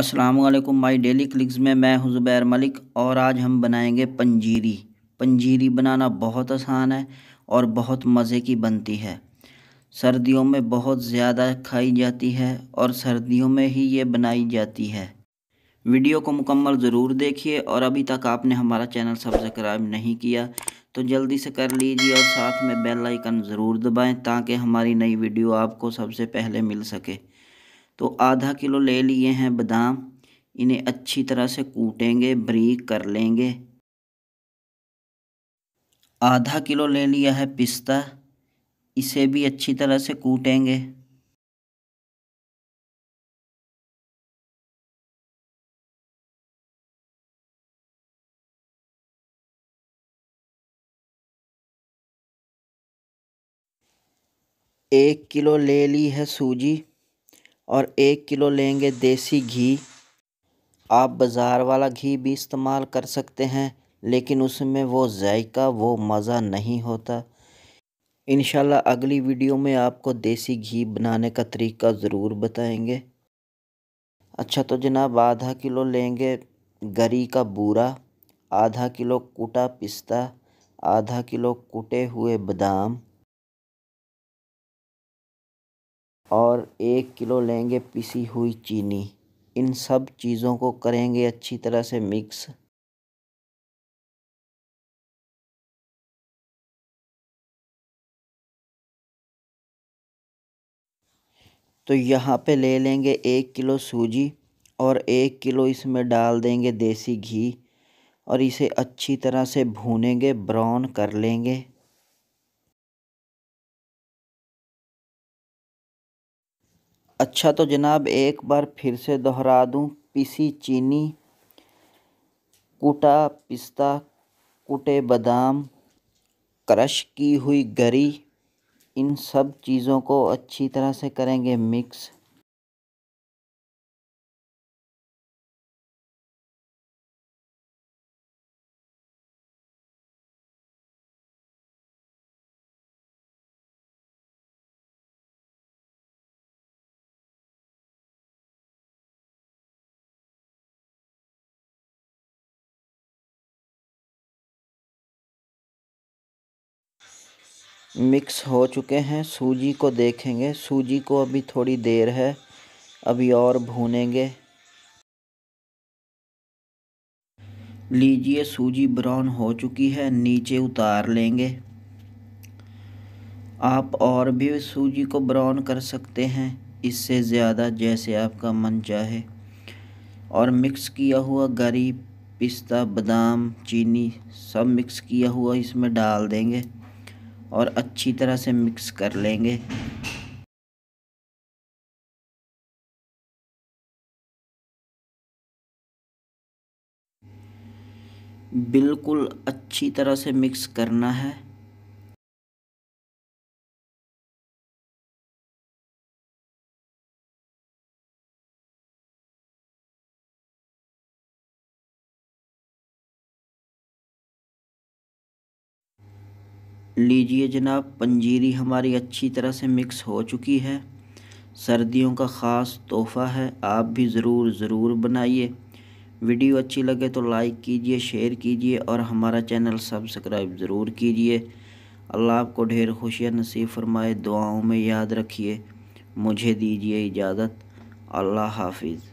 Aslam my daily clicks में मैं हूँ ज़ुबैर मलिक और आज हम बनाएंगे पंजीरी पंजीरी बनाना बहुत आसान है और बहुत मज़े की बनती है सर्दियों में बहुत ज़्यादा खाई जाती है और सर्दियों में ही ये बनाई जाती है वीडियो को मुकम्मल ज़रूर देखिए और अभी तक आपने हमारा चैनल सब्सक्राइब नहीं किया तो जल्दी से कर लीजिए और साथ में बेल आइकन ज़रूर दबाएँ ताकि हमारी नई वीडियो आपको सबसे पहले मिल सके तो आधा किलो ले लिए हैं बादाम इन्हें अच्छी तरह से कूटेंगे ब्रीक कर लेंगे आधा किलो ले लिया है पिस्ता इसे भी अच्छी तरह से कूटेंगे एक किलो ले ली है सूजी और एक किलो लेंगे देसी घी आप बाज़ार वाला घी भी इस्तेमाल कर सकते हैं लेकिन उसमें वो जायका वो मज़ा नहीं होता इन अगली वीडियो में आपको देसी घी बनाने का तरीका ज़रूर बताएंगे अच्छा तो जनाब आधा किलो लेंगे गरी का बूरा आधा किलो कुटा पिस्ता आधा किलो कुटे हुए बादाम और एक किलो लेंगे पिसी हुई चीनी इन सब चीज़ों को करेंगे अच्छी तरह से मिक्स तो यहाँ पे ले लेंगे एक किलो सूजी और एक किलो इसमें डाल देंगे देसी घी और इसे अच्छी तरह से भूनेंगे ब्राउन कर लेंगे अच्छा तो जनाब एक बार फिर से दोहरा दूँ पिसी चीनी कूटा पिस्ता कूटे बादाम क्रश की हुई गरी इन सब चीज़ों को अच्छी तरह से करेंगे मिक्स मिक्स हो चुके हैं सूजी को देखेंगे सूजी को अभी थोड़ी देर है अभी और भूनेंगे लीजिए सूजी ब्राउन हो चुकी है नीचे उतार लेंगे आप और भी सूजी को ब्राउन कर सकते हैं इससे ज़्यादा जैसे आपका मन चाहे और मिक्स किया हुआ गरी पिस्ता बादाम चीनी सब मिक्स किया हुआ इसमें डाल देंगे और अच्छी तरह से मिक्स कर लेंगे बिल्कुल अच्छी तरह से मिक्स करना है लीजिए जनाब पंजीरी हमारी अच्छी तरह से मिक्स हो चुकी है सर्दियों का ख़ास तोहफ़ा है आप भी ज़रूर ज़रूर बनाइए वीडियो अच्छी लगे तो लाइक कीजिए शेयर कीजिए और हमारा चैनल सब्सक्राइब ज़रूर कीजिए अल्लाह आपको ढेर खुशियाँ नसीब फरमाए दुआओं में याद रखिए मुझे दीजिए इजाज़त अल्लाह हाफिज़